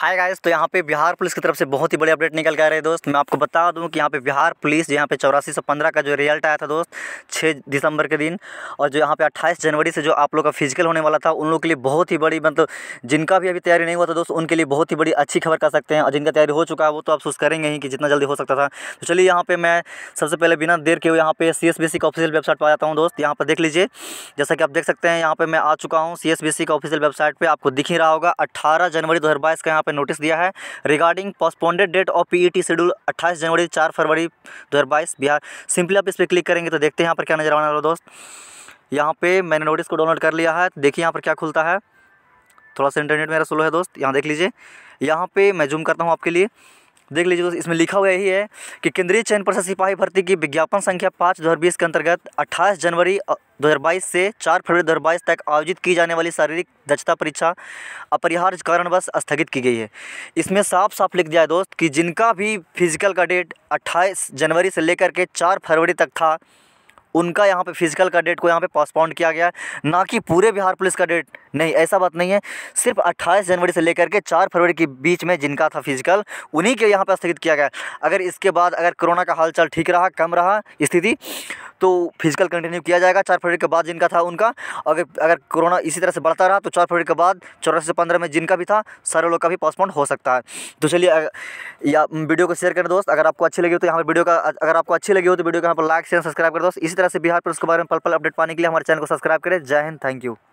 hi guys तो यहाँ पे बिहार पुलिस की तरफ से बहुत ही बड़ी अपडेट निकल के आ दोस्त मैं आपको बता दूँ कि यहाँ पे बिहार पुलिस यहाँ पे चौरासी सौ पंद्रह का जो रिजल्ट आया था दोस्त छः दिसंबर के दिन और जो यहाँ पे अट्ठाईस जनवरी से जो आप लोग का फिजिकल होने वाला था उन लोग के लिए बहुत ही बड़ी मतलब जिनका भी अभी तैयारी नहीं हुआ था दोस्त उनके लिए बहुत ही बड़ी अच्छी खबर कर सकते हैं और जिनका तैयारी हो चुका है वो तो आप सोच करेंगे ही कि जितना जल्दी हो सकता था तो चलिए यहाँ पर मैं सबसे पहले बिना देर के यहाँ पे सी एस बी सी का ऑफिशियल वेबसाइट पर आ जाता हूँ दोस्त यहाँ पर देख लीजिए जैसा कि आप देख सकते हैं यहाँ पर मैं आ चुका हूँ सी एस बी सी का ऑफिशियल वेबसाइट पर आपको दिख ही रहा होगा अट्ठारह जनवरी दो हज़ार बाईस का यहाँ पे नोटिस दिया है regarding postponed date of PET schedule 28 जनवरी 4 फरवरी 2022 बिहार सिंपली आप इस पर क्लिक करेंगे तो देखते हैं यहाँ पर क्या नजर आने वाला दोस्त यहाँ पे मैंने नोटिस को डाउनलोड कर लिया है देखिए यहाँ पर क्या खुलता है थोड़ा सा इंटरनेट मेरा स्लो है दोस्त यहाँ देख लीजिए यहाँ पे मैं जूम करता हूँ आपके लिए देख लीजिए दोस्तों इसमें लिखा हुआ यही है कि केंद्रीय चयन पर्षद सिपाही भर्ती की विज्ञापन संख्या पाँच दो के अंतर्गत अट्ठाईस जनवरी 2022 से 4 फरवरी 2022 तक आयोजित की जाने वाली शारीरिक दक्षता परीक्षा अपरिहार्य कारणवश स्थगित की गई है इसमें साफ साफ लिख दिया है दोस्त कि जिनका भी फिजिकल का डेट अट्ठाईस जनवरी से लेकर के चार फरवरी तक था उनका यहाँ पे फिजिकल का डेट को यहाँ पे पॉस्पॉन्ड किया गया है ना कि पूरे बिहार पुलिस का डेट नहीं ऐसा बात नहीं है सिर्फ 28 जनवरी से लेकर के 4 फरवरी के बीच में जिनका था फिजिकल उन्हीं के यहाँ पर स्थगित किया गया अगर इसके बाद अगर कोरोना का हालचाल ठीक रहा कम रहा स्थिति तो फिजिकल कंटिन्यू किया जाएगा चार फरवरी के बाद जिनका था उनका अगर अगर कोरोना इसी तरह से बढ़ता रहा तो चार फरवरी के बाद चौदह से पंद्रह में जिनका भी था सारे लोग का भी पोस्टपोन हो सकता है तो चलिए या वीडियो को शेयर करें दोस्त अगर आपको अच्छी लगी हो तो यहाँ पर वीडियो का अगर आपको अच्छी लगी हो तो वीडियो को यहाँ पर लाइक शेयर सब्सक्राइब करें दोस्त इसी तरह से बिहार पर उसके बारे में पल पल अपडेट पाने के लिए हमारे चैनल को सब्सक्राइब करें जय हिंद थैंक यू